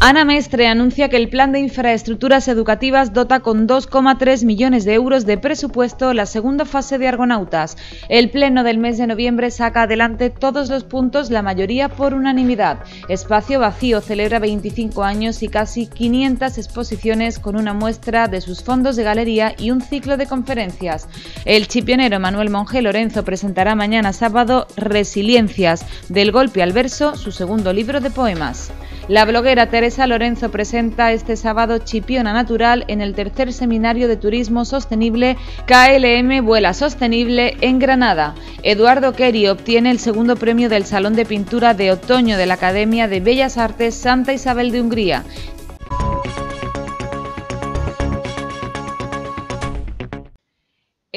Ana Mestre anuncia que el Plan de Infraestructuras Educativas dota con 2,3 millones de euros de presupuesto la segunda fase de Argonautas. El Pleno del mes de noviembre saca adelante todos los puntos, la mayoría por unanimidad. Espacio Vacío celebra 25 años y casi 500 exposiciones con una muestra de sus fondos de galería y un ciclo de conferencias. El chipionero Manuel Monge Lorenzo presentará mañana sábado Resiliencias, del golpe al verso, su segundo libro de poemas. La bloguera Teresa Lorenzo presenta este sábado Chipiona Natural en el tercer seminario de turismo sostenible KLM Vuela Sostenible en Granada. Eduardo Kerry obtiene el segundo premio del Salón de Pintura de Otoño de la Academia de Bellas Artes Santa Isabel de Hungría.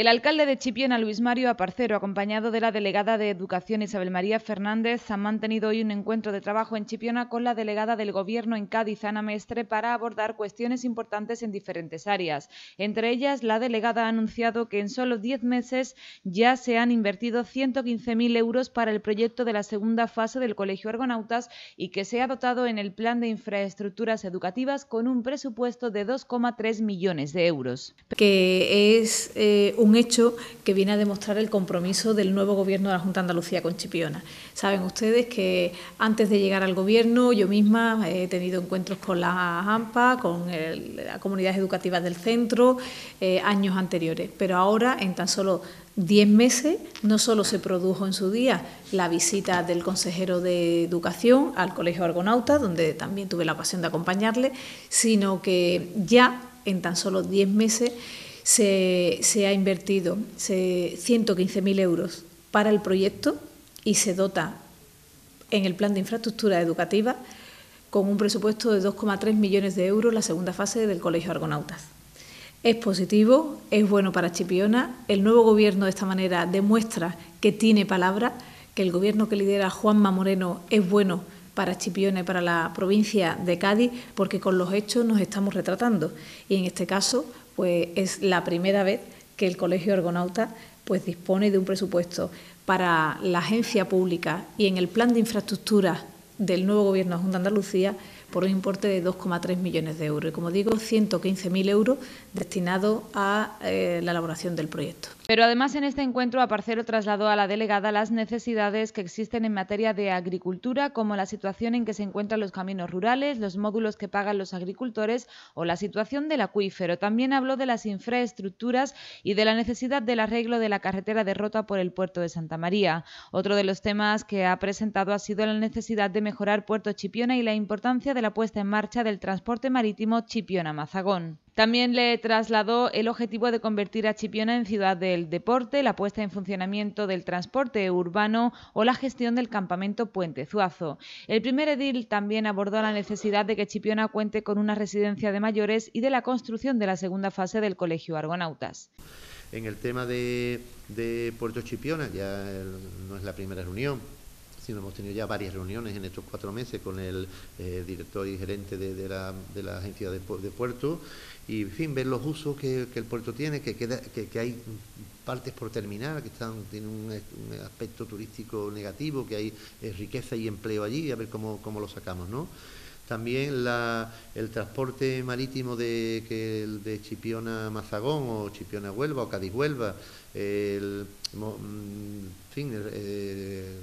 El alcalde de Chipiona, Luis Mario Aparcero, acompañado de la delegada de Educación Isabel María Fernández, ha mantenido hoy un encuentro de trabajo en Chipiona con la delegada del Gobierno en Cádiz, Ana Mestre, para abordar cuestiones importantes en diferentes áreas. Entre ellas, la delegada ha anunciado que en solo 10 meses ya se han invertido 115.000 euros para el proyecto de la segunda fase del Colegio Argonautas y que se ha dotado en el Plan de Infraestructuras Educativas con un presupuesto de 2,3 millones de euros. Que es eh, un un hecho que viene a demostrar el compromiso del nuevo gobierno de la Junta de Andalucía con Chipiona. Saben ustedes que antes de llegar al gobierno yo misma he tenido encuentros con la AMPA, con la comunidad educativas del centro, eh, años anteriores, pero ahora en tan solo 10 meses no solo se produjo en su día la visita del consejero de Educación al Colegio Argonauta, donde también tuve la ocasión de acompañarle, sino que ya en tan solo 10 meses se, ha invertido 115.000 euros para el proyecto y se dota en el plan de infraestructura educativa con un presupuesto de 2,3 millones de euros la segunda fase del Colegio Argonautas. Es positivo, es bueno para Chipiona. El nuevo gobierno de esta manera demuestra que tiene palabra, que el gobierno que lidera Juanma Moreno es bueno para Chipiona y para la provincia de Cádiz, porque con los hechos nos estamos retratando. Y en este caso, pues es la primera vez que el Colegio Argonauta pues dispone de un presupuesto para la agencia pública y en el plan de infraestructura del nuevo Gobierno de Junta de Andalucía por un importe de 2,3 millones de euros. Y como digo, 115.000 euros destinados a eh, la elaboración del proyecto. Pero además en este encuentro Aparcero trasladó a la delegada las necesidades que existen en materia de agricultura, como la situación en que se encuentran los caminos rurales, los módulos que pagan los agricultores o la situación del acuífero. También habló de las infraestructuras y de la necesidad del arreglo de la carretera de Rota por el puerto de Santa María. Otro de los temas que ha presentado ha sido la necesidad de mejorar Puerto Chipiona y la importancia de la puesta en marcha del transporte marítimo Chipiona-Mazagón. También le trasladó el objetivo de convertir a Chipiona en ciudad del deporte, la puesta en funcionamiento del transporte urbano o la gestión del campamento Puente Zuazo. El primer edil también abordó la necesidad de que Chipiona cuente con una residencia de mayores y de la construcción de la segunda fase del Colegio Argonautas. En el tema de, de Puerto Chipiona, ya no es la primera reunión, hemos tenido ya varias reuniones en estos cuatro meses con el eh, director y gerente de, la, agencia de, de puertos y, en fin, ver los usos que, el puerto tiene, que, que, hay partes por terminar, que están, tienen un, aspecto turístico negativo, que hay riqueza y empleo allí, a ver cómo, lo sacamos, ¿no? También el transporte marítimo de, que, de Chipiona Mazagón o Chipiona Huelva o Cádiz Huelva, mm, fin, eh,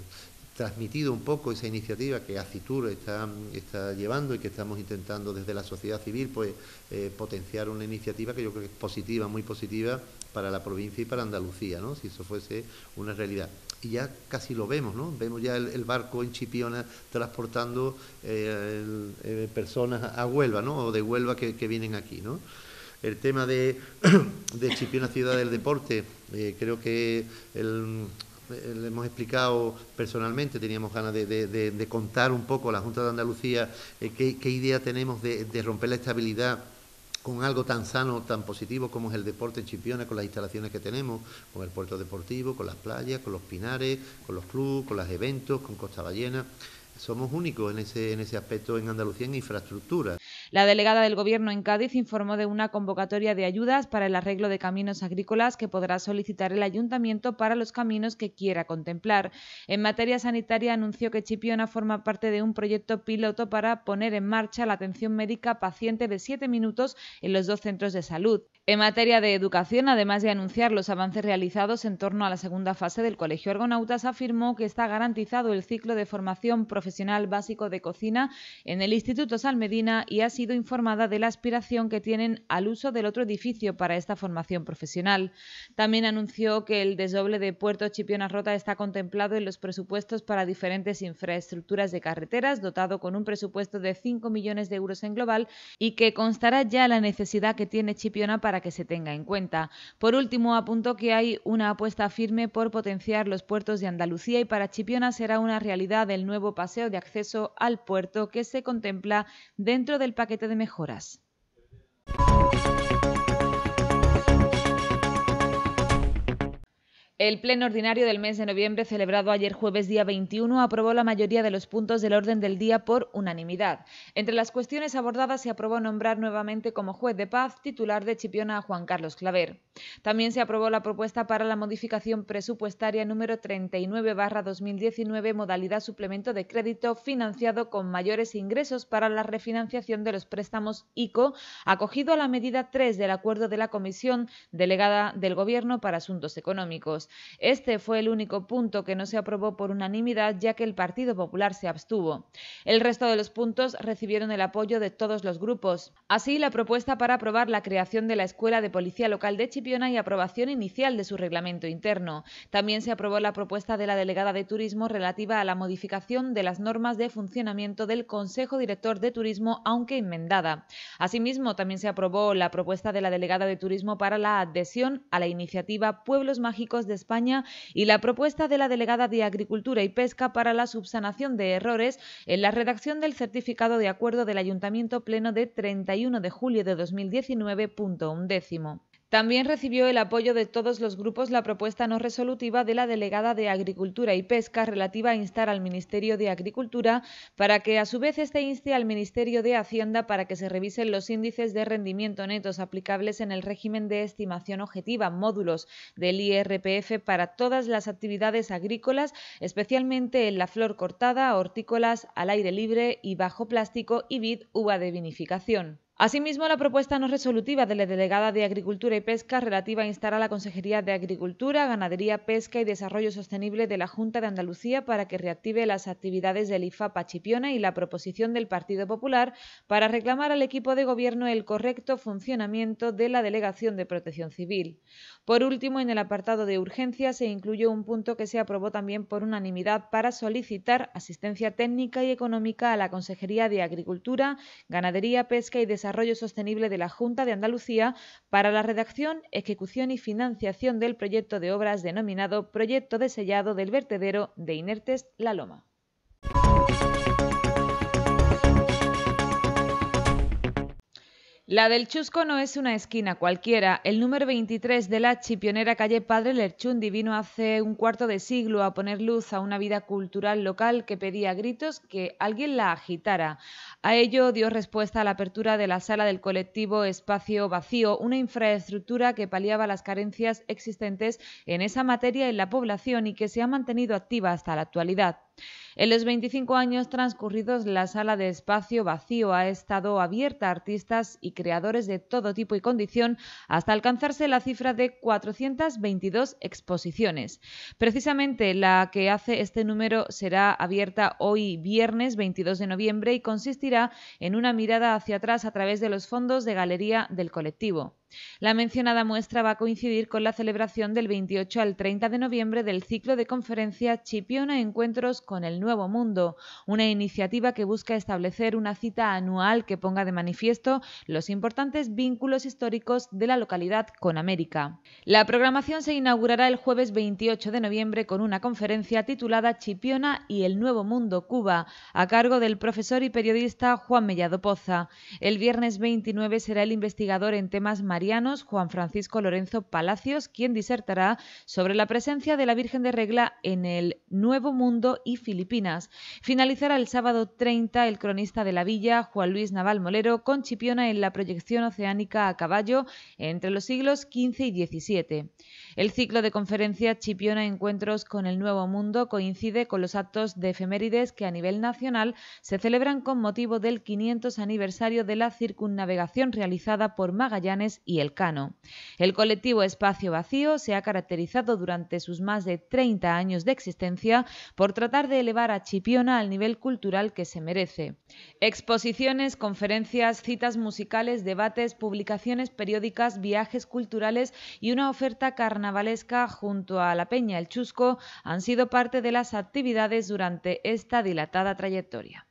transmitido un poco esa iniciativa que ACITUR está, está llevando y que estamos intentando desde la sociedad civil pues eh, potenciar una iniciativa que yo creo que es positiva, muy positiva para la provincia y para Andalucía, ¿no? si eso fuese una realidad. Y ya casi lo vemos, ¿no? Vemos ya el, barco en Chipiona transportando eh, eh, personas a Huelva, ¿no? O de Huelva que, vienen aquí, ¿no? El tema de, de Chipiona Ciudad del Deporte, creo que el, eh, le hemos explicado personalmente, teníamos ganas de, contar un poco a la Junta de Andalucía eh, qué, idea tenemos de romper la estabilidad con algo tan sano, tan positivo como es el deporte en Chipiona, con las instalaciones que tenemos, con el puerto deportivo, con las playas, con los pinares, con los clubes, con los eventos, con Costa Ballena. Somos únicos en ese, en ese aspecto en Andalucía en infraestructura. La delegada del Gobierno en Cádiz informó de una convocatoria de ayudas para el arreglo de caminos agrícolas que podrá solicitar el ayuntamiento para los caminos que quiera contemplar. En materia sanitaria anunció que Chipiona forma parte de un proyecto piloto para poner en marcha la atención médica paciente de siete minutos en los dos centros de salud. En materia de educación, además de anunciar los avances realizados en torno a la segunda fase del Colegio Argonautas, afirmó que está garantizado el ciclo de formación profesional básico de cocina en el Instituto Salmedina y así sido informada de la aspiración que tienen al uso del otro edificio para esta formación profesional. También anunció que el desdoble de Puerto Chipiona Rota está contemplado en los presupuestos para diferentes infraestructuras de carreteras, dotado con un presupuesto de 5 millones de euros en global y que constará ya la necesidad que tiene Chipiona para que se tenga en cuenta. Por último, apuntó que hay una apuesta firme por potenciar los puertos de Andalucía y para Chipiona será una realidad el nuevo paseo de acceso al puerto que se contempla dentro del paquete paquete de mejoras. El Pleno Ordinario del mes de noviembre, celebrado ayer jueves día 21, aprobó la mayoría de los puntos del orden del día por unanimidad. Entre las cuestiones abordadas se aprobó nombrar nuevamente como juez de paz titular de Chipiona a Juan Carlos Claver. También se aprobó la propuesta para la modificación presupuestaria número 39-2019, modalidad suplemento de crédito financiado con mayores ingresos para la refinanciación de los préstamos ICO, acogido a la medida 3 del acuerdo de la Comisión delegada del Gobierno para Asuntos Económicos. Este fue el único punto que no se aprobó por unanimidad ya que el Partido Popular se abstuvo. El resto de los puntos recibieron el apoyo de todos los grupos. Así, la propuesta para aprobar la creación de la Escuela de Policía Local de Chipiona y aprobación inicial de su reglamento interno. También se aprobó la propuesta de la delegada de Turismo relativa a la modificación de las normas de funcionamiento del Consejo Director de Turismo, aunque enmendada. Asimismo, también se aprobó la propuesta de la delegada de Turismo para la adhesión a la iniciativa Pueblos Mágicos de España y la propuesta de la delegada de Agricultura y Pesca para la subsanación de errores en la redacción del certificado de acuerdo del Ayuntamiento Pleno de 31 de julio de 2019.1. También recibió el apoyo de todos los grupos la propuesta no resolutiva de la delegada de Agricultura y Pesca relativa a instar al Ministerio de Agricultura para que a su vez este inste al Ministerio de Hacienda para que se revisen los índices de rendimiento netos aplicables en el régimen de estimación objetiva, módulos del IRPF para todas las actividades agrícolas, especialmente en la flor cortada, hortícolas, al aire libre y bajo plástico y vid uva de vinificación. Asimismo, la propuesta no resolutiva de la delegada de Agricultura y Pesca relativa a instar a la Consejería de Agricultura, Ganadería, Pesca y Desarrollo Sostenible de la Junta de Andalucía para que reactive las actividades del IFAPA Chipiona y la proposición del Partido Popular para reclamar al equipo de gobierno el correcto funcionamiento de la Delegación de Protección Civil. Por último, en el apartado de urgencia se incluyó un punto que se aprobó también por unanimidad para solicitar asistencia técnica y económica a la Consejería de Agricultura, Ganadería, Pesca y Desarrollo Desarrollo Sostenible de la Junta de Andalucía para la redacción, ejecución y financiación del proyecto de obras denominado Proyecto de Sellado del Vertedero de Inertes La Loma. La del Chusco no es una esquina cualquiera. El número 23 de la chipionera calle Padre Lerchundi vino hace un cuarto de siglo a poner luz a una vida cultural local que pedía gritos que alguien la agitara. A ello dio respuesta la apertura de la sala del colectivo Espacio Vacío, una infraestructura que paliaba las carencias existentes en esa materia en la población y que se ha mantenido activa hasta la actualidad. En los 25 años transcurridos, la sala de espacio vacío ha estado abierta a artistas y creadores de todo tipo y condición hasta alcanzarse la cifra de 422 exposiciones. Precisamente la que hace este número será abierta hoy viernes 22 de noviembre y consistirá en una mirada hacia atrás a través de los fondos de galería del colectivo. La mencionada muestra va a coincidir con la celebración del 28 al 30 de noviembre del ciclo de conferencia Chipiona Encuentros con el Nuevo Mundo, una iniciativa que busca establecer una cita anual que ponga de manifiesto los importantes vínculos históricos de la localidad con América. La programación se inaugurará el jueves 28 de noviembre con una conferencia titulada Chipiona y el Nuevo Mundo Cuba, a cargo del profesor y periodista Juan Mellado Poza. El viernes 29 será el investigador en temas marítimos Juan Francisco Lorenzo Palacios, quien disertará sobre la presencia de la Virgen de Regla en el Nuevo Mundo y Filipinas. Finalizará el sábado 30 el cronista de la villa, Juan Luis Naval Molero, con Chipiona en la proyección oceánica a caballo entre los siglos XV y XVII. El ciclo de conferencia Chipiona Encuentros con el Nuevo Mundo coincide con los actos de efemérides que a nivel nacional se celebran con motivo del 500 aniversario de la circunnavegación realizada por Magallanes y cano El colectivo Espacio Vacío se ha caracterizado durante sus más de 30 años de existencia por tratar de elevar a Chipiona al nivel cultural que se merece. Exposiciones, conferencias, citas musicales, debates, publicaciones periódicas, viajes culturales y una oferta carnavalesca junto a la Peña El Chusco han sido parte de las actividades durante esta dilatada trayectoria.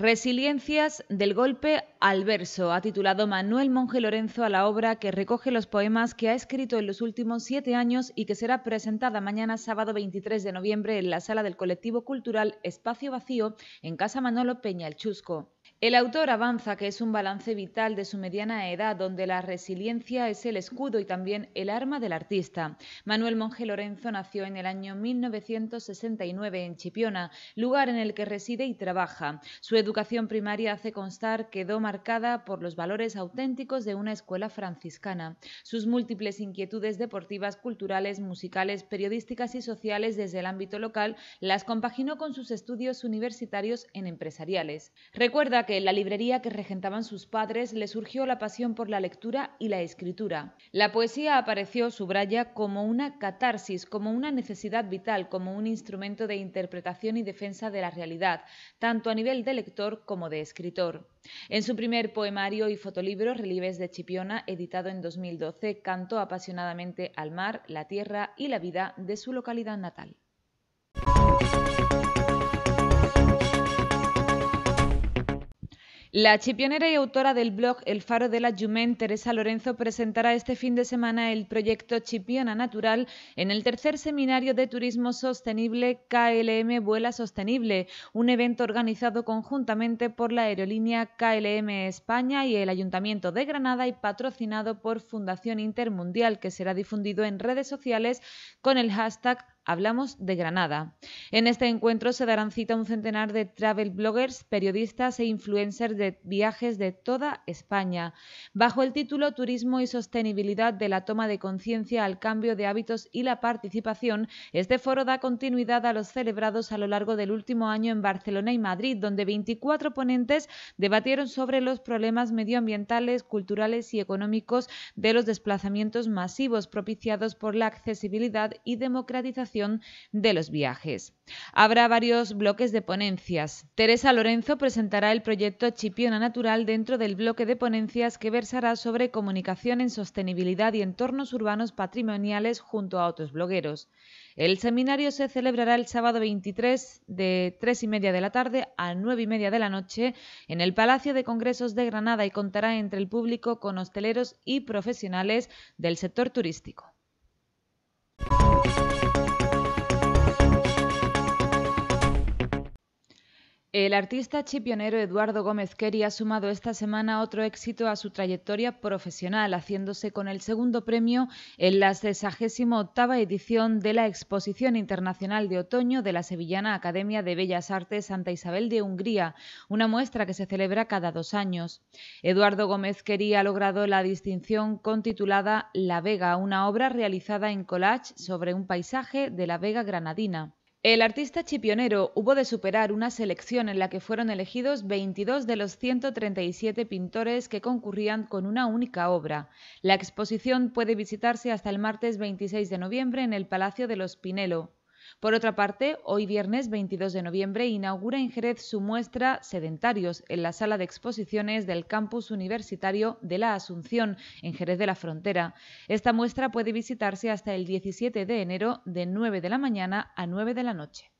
Resiliencias del golpe al verso, ha titulado Manuel Monge Lorenzo a la obra que recoge los poemas que ha escrito en los últimos siete años y que será presentada mañana sábado 23 de noviembre en la sala del colectivo cultural Espacio Vacío en Casa Manolo Peña el Chusco. El autor avanza que es un balance vital de su mediana edad, donde la resiliencia es el escudo y también el arma del artista. Manuel Monge Lorenzo nació en el año 1969 en Chipiona, lugar en el que reside y trabaja. Su educación primaria hace constar que quedó marcada por los valores auténticos de una escuela franciscana. Sus múltiples inquietudes deportivas, culturales, musicales, periodísticas y sociales desde el ámbito local las compaginó con sus estudios universitarios en empresariales. Recuerda que la librería que regentaban sus padres le surgió la pasión por la lectura y la escritura. La poesía apareció, subraya, como una catarsis, como una necesidad vital, como un instrumento de interpretación y defensa de la realidad, tanto a nivel de lector como de escritor. En su primer poemario y fotolibro, Relieves de Chipiona, editado en 2012, cantó apasionadamente al mar, la tierra y la vida de su localidad natal. La chipionera y autora del blog El Faro de la Yumen, Teresa Lorenzo, presentará este fin de semana el proyecto Chipiona Natural en el tercer seminario de turismo sostenible KLM Vuela Sostenible, un evento organizado conjuntamente por la aerolínea KLM España y el Ayuntamiento de Granada y patrocinado por Fundación Intermundial, que será difundido en redes sociales con el hashtag Hablamos de Granada. En este encuentro se darán cita un centenar de travel bloggers, periodistas e influencers de viajes de toda España, bajo el título Turismo y Sostenibilidad de la toma de conciencia al cambio de hábitos y la participación. Este foro da continuidad a los celebrados a lo largo del último año en Barcelona y Madrid, donde 24 ponentes debatieron sobre los problemas medioambientales, culturales y económicos de los desplazamientos masivos propiciados por la accesibilidad y democratización de los viajes. Habrá varios bloques de ponencias. Teresa Lorenzo presentará el proyecto Chipiona Natural dentro del bloque de ponencias que versará sobre comunicación en sostenibilidad y entornos urbanos patrimoniales junto a otros blogueros. El seminario se celebrará el sábado 23 de 3 y media de la tarde a 9 y media de la noche en el Palacio de Congresos de Granada y contará entre el público con hosteleros y profesionales del sector turístico. El artista chipionero Eduardo Gómez Queri ha sumado esta semana otro éxito a su trayectoria profesional, haciéndose con el segundo premio en la 68 edición de la Exposición Internacional de Otoño de la Sevillana Academia de Bellas Artes Santa Isabel de Hungría, una muestra que se celebra cada dos años. Eduardo Gómez Queri ha logrado la distinción contitulada La Vega, una obra realizada en collage sobre un paisaje de la Vega Granadina. El artista chipionero hubo de superar una selección en la que fueron elegidos 22 de los 137 pintores que concurrían con una única obra. La exposición puede visitarse hasta el martes 26 de noviembre en el Palacio de los Pinelo. Por otra parte, hoy viernes 22 de noviembre inaugura en Jerez su muestra Sedentarios en la sala de exposiciones del campus universitario de la Asunción, en Jerez de la Frontera. Esta muestra puede visitarse hasta el 17 de enero de 9 de la mañana a 9 de la noche.